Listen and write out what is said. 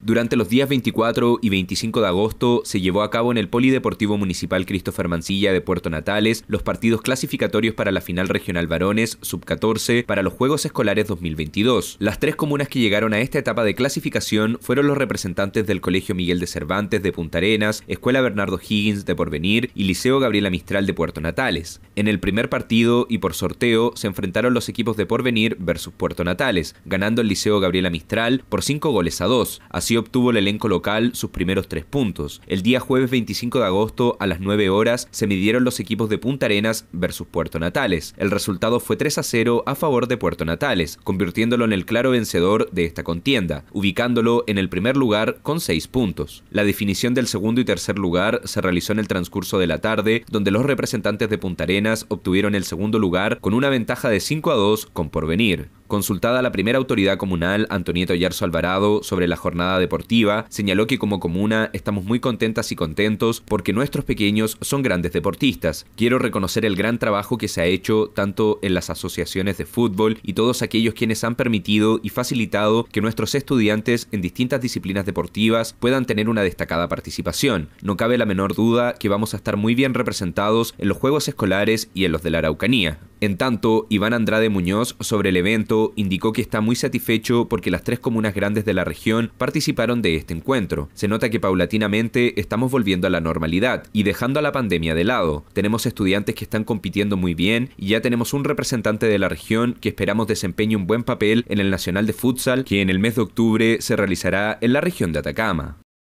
Durante los días 24 y 25 de agosto se llevó a cabo en el Polideportivo Municipal Christopher Mancilla de Puerto Natales los partidos clasificatorios para la final regional varones sub-14 para los Juegos Escolares 2022. Las tres comunas que llegaron a esta etapa de clasificación fueron los representantes del Colegio Miguel de Cervantes de Punta Arenas, Escuela Bernardo Higgins de Porvenir y Liceo Gabriela Mistral de Puerto Natales. En el primer partido y por sorteo se enfrentaron los equipos de Porvenir versus Puerto Natales, ganando el Liceo Gabriela Mistral por 5 goles a 2. Así obtuvo el elenco local sus primeros tres puntos. El día jueves 25 de agosto a las 9 horas se midieron los equipos de Punta Arenas versus Puerto Natales. El resultado fue 3 a 0 a favor de Puerto Natales, convirtiéndolo en el claro vencedor de esta contienda, ubicándolo en el primer lugar con 6 puntos. La definición del segundo y tercer lugar se realizó en el transcurso de la tarde, donde los representantes de Punta Arenas obtuvieron el segundo lugar con una ventaja de 5 a 2 con porvenir. Consultada la primera autoridad comunal, Antonieta Yarzo Alvarado, sobre la jornada deportiva, señaló que como comuna estamos muy contentas y contentos porque nuestros pequeños son grandes deportistas. Quiero reconocer el gran trabajo que se ha hecho tanto en las asociaciones de fútbol y todos aquellos quienes han permitido y facilitado que nuestros estudiantes en distintas disciplinas deportivas puedan tener una destacada participación. No cabe la menor duda que vamos a estar muy bien representados en los Juegos Escolares y en los de la Araucanía. En tanto, Iván Andrade Muñoz, sobre el evento, indicó que está muy satisfecho porque las tres comunas grandes de la región participaron de este encuentro. Se nota que paulatinamente estamos volviendo a la normalidad y dejando a la pandemia de lado. Tenemos estudiantes que están compitiendo muy bien y ya tenemos un representante de la región que esperamos desempeñe un buen papel en el Nacional de Futsal que en el mes de octubre se realizará en la región de Atacama.